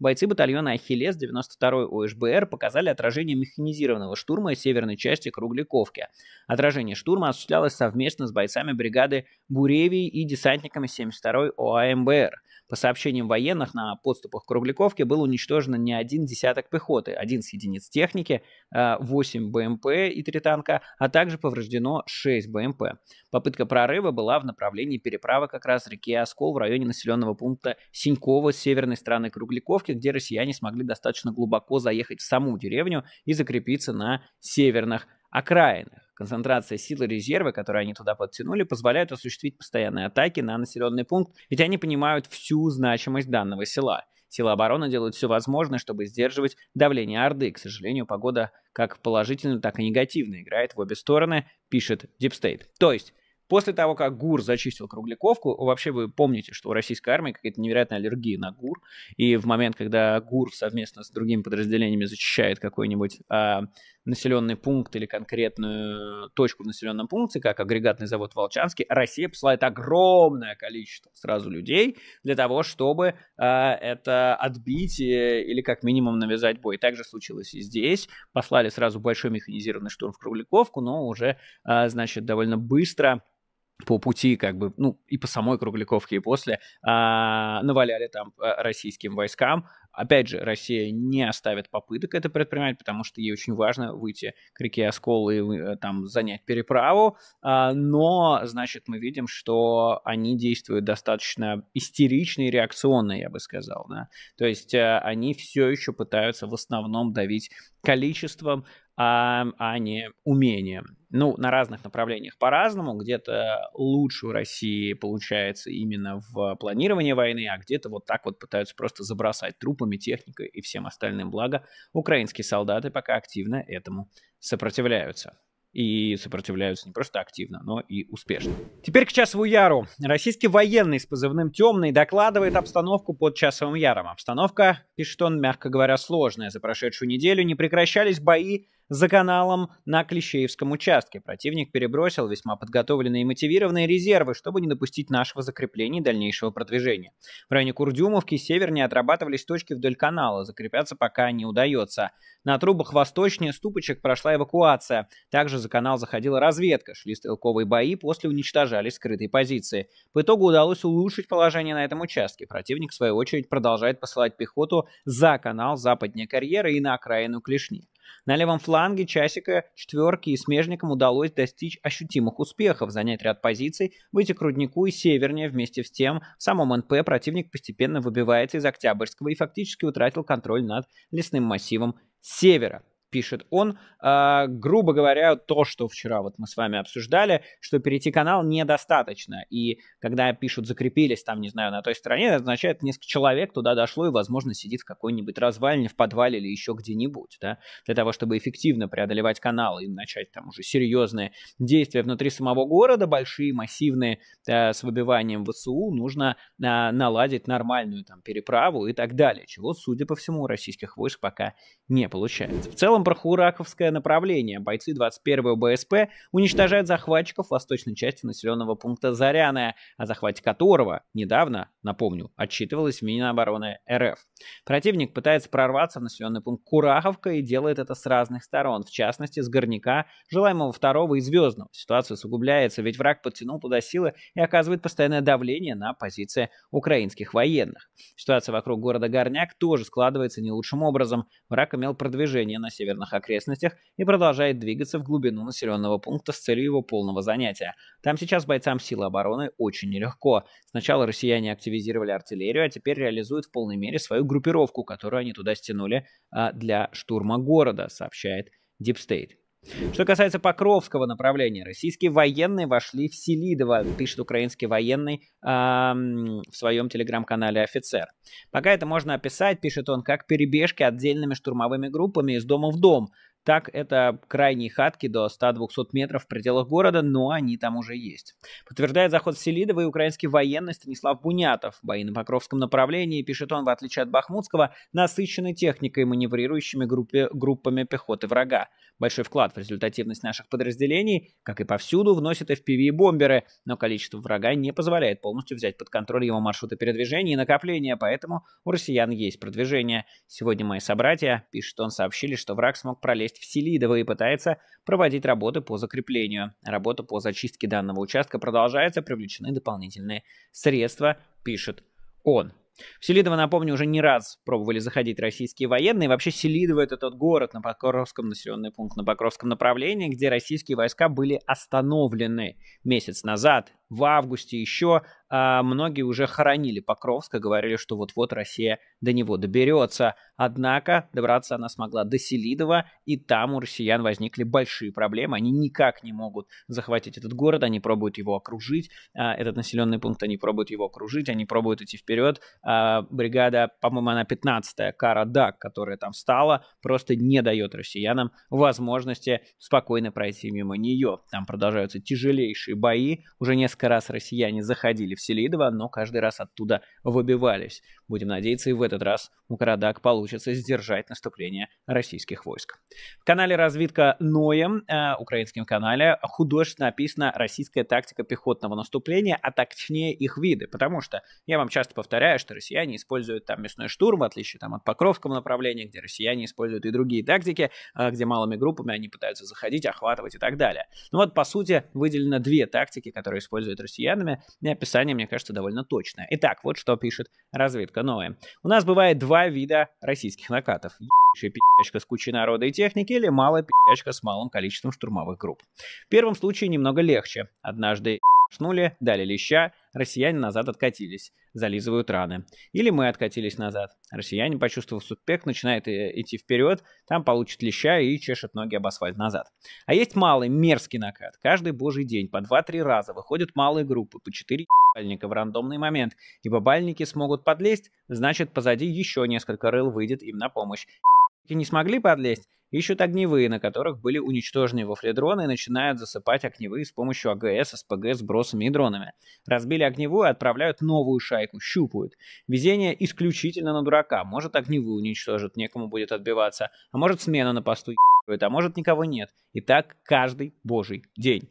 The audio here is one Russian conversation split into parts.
Бойцы батальона «Ахиллес» 92-й ОШБР показали отражение механизированного штурма северной части Кругликовки. Отражение штурма осуществлялось совместно с бойцами бригады «Буревий» и десантниками 72-й ОАМБР. По сообщениям военных, на подступах к Кругликовке был уничтожено не один десяток пехоты, один с единиц техники, 8 э, БМП и 3 танка, а также повреждено 6 БМП. Попытка прорыва была в направлении переправы как раз реки Оскол в районе населенного пункта Синькова с северной стороны Кругликовки, где россияне смогли достаточно глубоко заехать в саму деревню и закрепиться на северных окраинах концентрация силы резерва, которые они туда подтянули, позволяет осуществить постоянные атаки на населенный пункт, ведь они понимают всю значимость данного села. Сила обороны делает все возможное, чтобы сдерживать давление Орды. К сожалению, погода как положительно, так и негативно играет в обе стороны, пишет Deep State. То есть, После того, как ГУР зачистил кругляковку, вообще вы помните, что у российской армии какая-то невероятная аллергия на ГУР, и в момент, когда ГУР совместно с другими подразделениями зачищает какой-нибудь а, населенный пункт или конкретную точку в населенном пункте, как агрегатный завод Волчанский, Россия посылает огромное количество сразу людей для того, чтобы э, это отбить э, или как минимум навязать бой. Также случилось и здесь. Послали сразу большой механизированный штурм в Кругляковку, но уже, э, значит, довольно быстро по пути, как бы, ну, и по самой Кругляковке, и после, а, наваляли там э, российским войскам. Опять же, Россия не оставит попыток это предпринимать, потому что ей очень важно выйти к реке Оскол и э, там занять переправу. А, но, значит, мы видим, что они действуют достаточно истерично и реакционно, я бы сказал. Да? То есть а, они все еще пытаются в основном давить количеством, а, а не умением. Ну, на разных направлениях по-разному. Где-то лучше у России получается именно в планировании войны, а где-то вот так вот пытаются просто забросать трупами, техникой и всем остальным. Благо, украинские солдаты пока активно этому сопротивляются и сопротивляются не просто активно, но и успешно. Теперь к Часову Яру. Российский военный с позывным «Темный» докладывает обстановку под Часовым Яром. Обстановка, пишет он, мягко говоря, сложная. За прошедшую неделю не прекращались бои за каналом на Клещеевском участке противник перебросил весьма подготовленные и мотивированные резервы, чтобы не допустить нашего закрепления и дальнейшего продвижения. В районе Курдюмовки севернее отрабатывались точки вдоль канала, закрепляться пока не удается. На трубах восточнее ступочек прошла эвакуация. Также за канал заходила разведка, шли стрелковые бои, после уничтожали скрытые позиции. По итогу удалось улучшить положение на этом участке. Противник, в свою очередь, продолжает посылать пехоту за канал западнее карьеры и на окраину Клешни. На левом фланге часика четверки и смежникам удалось достичь ощутимых успехов, занять ряд позиций, выйти к руднику и севернее вместе с тем в самом НП противник постепенно выбивается из Октябрьского и фактически утратил контроль над лесным массивом севера пишет он, э, грубо говоря, то, что вчера вот мы с вами обсуждали, что перейти канал недостаточно. И когда пишут «закрепились» там, не знаю, на той стороне, это означает, несколько человек туда дошло и, возможно, сидит в какой-нибудь развалине, в подвале или еще где-нибудь. Да? Для того, чтобы эффективно преодолевать канал и начать там уже серьезные действия внутри самого города, большие, массивные, э, с выбиванием ВСУ, нужно э, наладить нормальную там переправу и так далее, чего, судя по всему, у российских войск пока не получается. В целом, целом прохураковское направление. Бойцы 21-го БСП уничтожают захватчиков в восточной части населенного пункта Заряная, о захвате которого недавно, напомню, отчитывалась Минобороны РФ. Противник пытается прорваться в населенный пункт Кураховка и делает это с разных сторон, в частности с горняка, желаемого второго и звездного. Ситуация усугубляется, ведь враг подтянул туда силы и оказывает постоянное давление на позиции украинских военных. Ситуация вокруг города Горняк тоже складывается не лучшим образом. Враг имел продвижение на север северных окрестностях и продолжает двигаться в глубину населенного пункта с целью его полного занятия. Там сейчас бойцам силы обороны очень нелегко. Сначала россияне активизировали артиллерию, а теперь реализуют в полной мере свою группировку, которую они туда стянули а, для штурма города, сообщает Deep State. Что касается Покровского направления, российские военные вошли в Селидово, пишет украинский военный э, в своем телеграм-канале «Офицер». Пока это можно описать, пишет он, как перебежки отдельными штурмовыми группами из дома в дом – так, это крайние хатки до 100-200 метров в пределах города, но они там уже есть. Подтверждает заход в Селидово и украинский военный Станислав Бунятов. Бои на Покровском направлении, пишет он, в отличие от Бахмутского, насыщены техникой и маневрирующими группе, группами пехоты врага. Большой вклад в результативность наших подразделений, как и повсюду, вносят FPV и бомберы, но количество врага не позволяет полностью взять под контроль его маршруты передвижения и накопления, поэтому у россиян есть продвижение. Сегодня мои собратья, пишет он, сообщили, что враг смог пролезть часть Вселидова и пытается проводить работы по закреплению. Работа по зачистке данного участка продолжается, привлечены дополнительные средства, пишет он. В Селидово, напомню, уже не раз пробовали заходить российские военные. Вообще Селидово — это тот город на Покровском, населенный пункт на Покровском направлении, где российские войска были остановлены месяц назад в августе еще а, многие уже хоронили Покровска, говорили, что вот-вот Россия до него доберется. Однако добраться она смогла до Селидова, и там у россиян возникли большие проблемы. Они никак не могут захватить этот город, они пробуют его окружить, а, этот населенный пункт, они пробуют его окружить, они пробуют идти вперед. А, бригада, по-моему, она 15-я, Кара Дак, которая там стала, просто не дает россиянам возможности спокойно пройти мимо нее. Там продолжаются тяжелейшие бои, уже несколько Несколько раз россияне заходили в Селидово, но каждый раз оттуда выбивались. Будем надеяться, и в этот раз у Карадак получится сдержать наступление российских войск. В канале «Разведка Ноем», э, украинском канале, художественно описана российская тактика пехотного наступления, а точнее их виды, потому что я вам часто повторяю, что россияне используют там мясной штурм, в отличие там от Покровского направления, где россияне используют и другие тактики, э, где малыми группами они пытаются заходить, охватывать и так далее. Ну вот, по сути, выделено две тактики, которые используют используют россиянами, и описание, мне кажется, довольно точное. Итак, вот что пишет разведка новая. У нас бывает два вида российских накатов. Ебучая пи***чка с кучей народа и техники или малая пи***чка с малым количеством штурмовых групп. В первом случае немного легче. Однажды шнули, дали леща, россияне назад откатились, зализывают раны. Или мы откатились назад. Россияне, почувствовав сутпек, начинают э, идти вперед, там получат леща и чешет ноги об асфальт назад. А есть малый мерзкий накат. Каждый божий день по 2-3 раза выходят малые группы по 4 бальника в рандомный момент. И бальники смогут подлезть, значит позади еще несколько рыл выйдет им на помощь. И не смогли подлезть, ищут огневые, на которых были уничтожены вафледроны и начинают засыпать огневые с помощью АГС, СПГ, сбросами и дронами. Разбили огневую, отправляют новую шайку, щупают. Везение исключительно на дурака. Может огневую уничтожат, некому будет отбиваться, а может смена на посту ебают, а может никого нет. И так каждый божий день.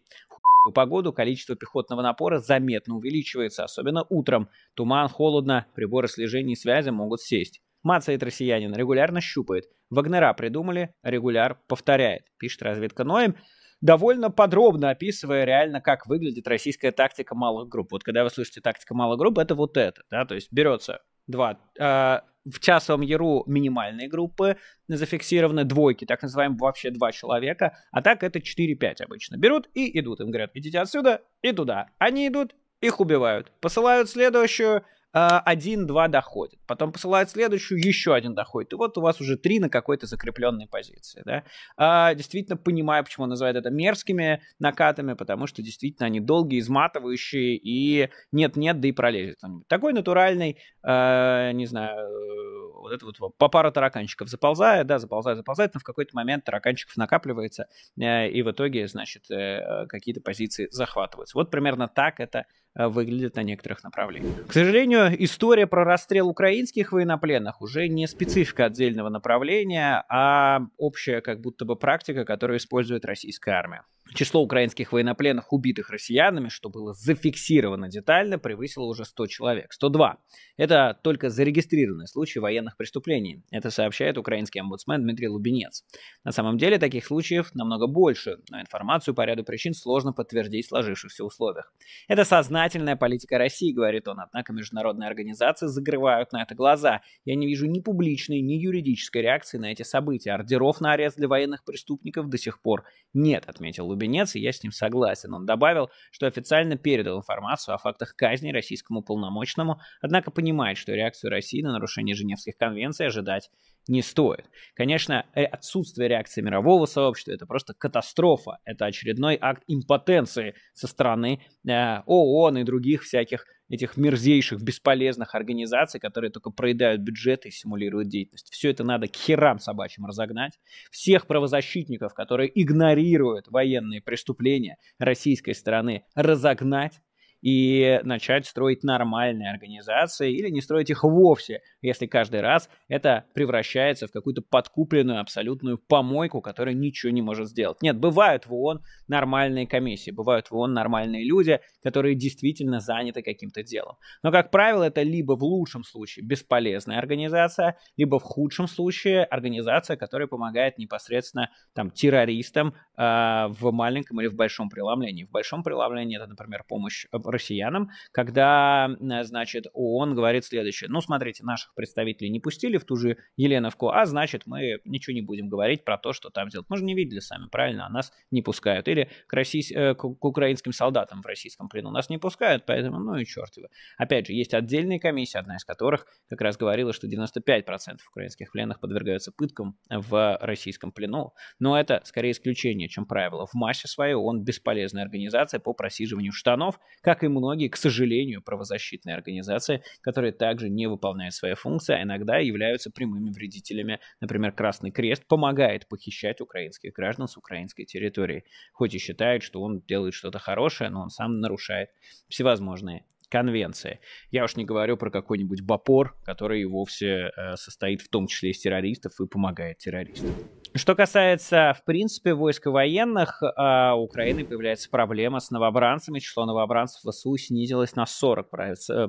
В погоду количество пехотного напора заметно увеличивается, особенно утром. Туман, холодно, приборы слежения и связи могут сесть. Мацает россиянин, регулярно щупает. Вагнера придумали, регуляр повторяет, пишет разведка Ноем, довольно подробно описывая реально, как выглядит российская тактика малых групп. Вот когда вы слышите тактика малых групп, это вот это, да, то есть берется два, э, в часовом яру минимальные группы зафиксированы, двойки, так называемые вообще два человека, а так это 4-5 обычно. Берут и идут, им говорят, идите отсюда и туда. Они идут, их убивают, посылают следующую, Э, один-два доходит. Потом посылает следующую, еще один доходит. И вот у вас уже три на какой-то закрепленной позиции. Да? А, действительно понимаю, почему называют это мерзкими накатами, потому что действительно они долгие, изматывающие, и нет-нет, да и пролезет. Такой натуральный, э, не знаю, э, вот это вот по пару тараканчиков заползает, да, заползает, заползает, но в какой-то момент тараканчиков накапливается, э, и в итоге, значит, какие-то позиции захватываются. Вот примерно так это Э, выглядят на некоторых направлениях. К сожалению, история про расстрел украинских военнопленных уже не специфика отдельного направления, а общая как будто бы практика, которую использует российская армия. Число украинских военнопленных, убитых россиянами, что было зафиксировано детально, превысило уже 100 человек. 102. Это только зарегистрированные случаи военных преступлений. Это сообщает украинский омбудсмен Дмитрий Лубенец. На самом деле таких случаев намного больше, но информацию по ряду причин сложно подтвердить в сложившихся условиях. Это сознательная политика России, говорит он, однако международные организации закрывают на это глаза. Я не вижу ни публичной, ни юридической реакции на эти события. Ордеров на арест для военных преступников до сих пор нет, отметил Лубенец глубенец, и я с ним согласен. Он добавил, что официально передал информацию о фактах казни российскому полномочному, однако понимает, что реакцию России на нарушение Женевских конвенций ожидать не стоит. Конечно, э, отсутствие реакции мирового сообщества это просто катастрофа. Это очередной акт импотенции со стороны э, ООН и других всяких этих мерзейших, бесполезных организаций, которые только проедают бюджеты и симулируют деятельность. Все это надо к херам собачьим разогнать. Всех правозащитников, которые игнорируют военные преступления российской стороны, разогнать и начать строить нормальные организации или не строить их вовсе, если каждый раз это превращается в какую-то подкупленную абсолютную помойку, которая ничего не может сделать. Нет, бывают в ООН нормальные комиссии, бывают в ООН нормальные люди, которые действительно заняты каким-то делом. Но, как правило, это либо в лучшем случае бесполезная организация, либо в худшем случае организация, которая помогает непосредственно там, террористам э, в маленьком или в большом преломлении. В большом преломлении это, например, помощь э, россиянам, когда, значит, ООН говорит следующее. Ну, смотрите, наших представителей не пустили в ту же Еленовку, а значит, мы ничего не будем говорить про то, что там делать. Мы же не видели сами, правильно? А нас не пускают. Или к, российс... Э, к украинским солдатам в российском плену нас не пускают, поэтому, ну и черт его. Опять же, есть отдельные комиссии, одна из которых как раз говорила, что 95% украинских пленных подвергаются пыткам в российском плену. Но это скорее исключение, чем правило. В массе своей он бесполезная организация по просиживанию штанов, как как и многие, к сожалению, правозащитные организации, которые также не выполняют свои функции, а иногда являются прямыми вредителями. Например, Красный Крест помогает похищать украинских граждан с украинской территории, хоть и считает, что он делает что-то хорошее, но он сам нарушает всевозможные конвенции. Я уж не говорю про какой-нибудь Бапор, который и вовсе э, состоит в том числе из террористов и помогает террористам. Что касается, в принципе, войск и военных, э, у Украины появляется проблема с новобранцами. Число новобранцев в СУ снизилось на 40%, э,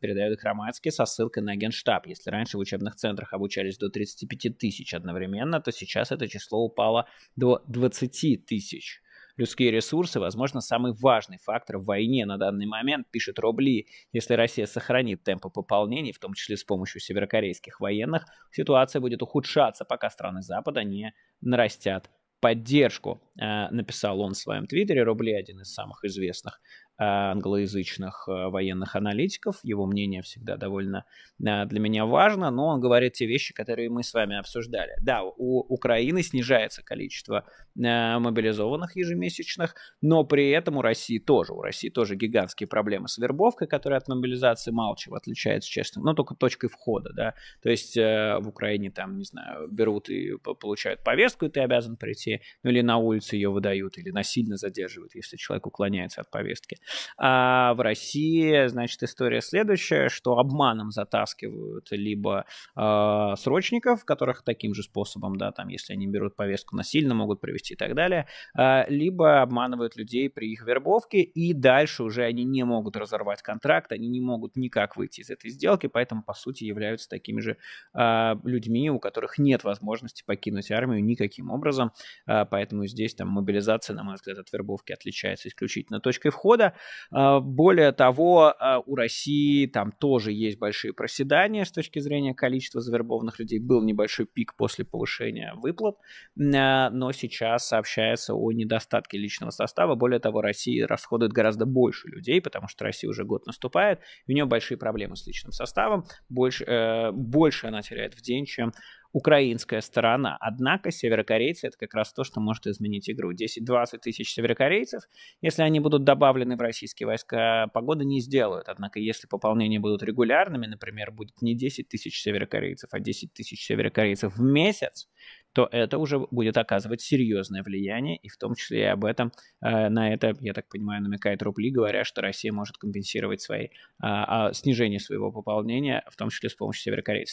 передают Хромацкий со ссылкой на Генштаб. Если раньше в учебных центрах обучались до 35 тысяч одновременно, то сейчас это число упало до 20 тысяч. Людские ресурсы, возможно, самый важный фактор в войне на данный момент, пишет Роб Если Россия сохранит темпы пополнений, в том числе с помощью северокорейских военных, ситуация будет ухудшаться, пока страны Запада не нарастят поддержку, э, написал он в своем твиттере, Рубли один из самых известных Э, англоязычных э, военных аналитиков. Его мнение всегда довольно э, для меня важно, но он говорит те вещи, которые мы с вами обсуждали. Да, у Украины снижается количество мобилизованных ежемесячных, но при этом у России тоже. У России тоже гигантские проблемы с вербовкой, которая от мобилизации мало чего отличается, честно, но только точкой входа, да. То есть в Украине там, не знаю, берут и получают повестку, и ты обязан прийти, ну или на улице ее выдают, или насильно задерживают, если человек уклоняется от повестки. А в России, значит, история следующая, что обманом затаскивают либо э, срочников, которых таким же способом, да, там, если они берут повестку насильно, могут привести и так далее, э, либо обманывают людей при их вербовке, и дальше уже они не могут разорвать контракт, они не могут никак выйти из этой сделки, поэтому, по сути, являются такими же э, людьми, у которых нет возможности покинуть армию никаким образом, э, поэтому здесь там мобилизация, на мой взгляд, от вербовки отличается исключительно точкой входа, а, более того, а, у России там тоже есть большие проседания с точки зрения количества завербованных людей. Был небольшой пик после повышения выплат, а, но сейчас сообщается о недостатке личного состава. Более того, Россия расходует гораздо больше людей, потому что Россия уже год наступает, и у нее большие проблемы с личным составом. Больше, э, больше она теряет в день, чем украинская сторона. Однако северокорейцы — это как раз то, что может изменить игру. 10-20 тысяч северокорейцев, если они будут добавлены в российские войска, погода не сделают. Однако если пополнения будут регулярными, например, будет не 10 тысяч северокорейцев, а 10 тысяч северокорейцев в месяц, то это уже будет оказывать серьезное влияние, и в том числе и об этом, э, на это, я так понимаю, намекает Рубли, говоря, что Россия может компенсировать свои, э, э, снижение своего пополнения, в том числе с помощью северокорейцев.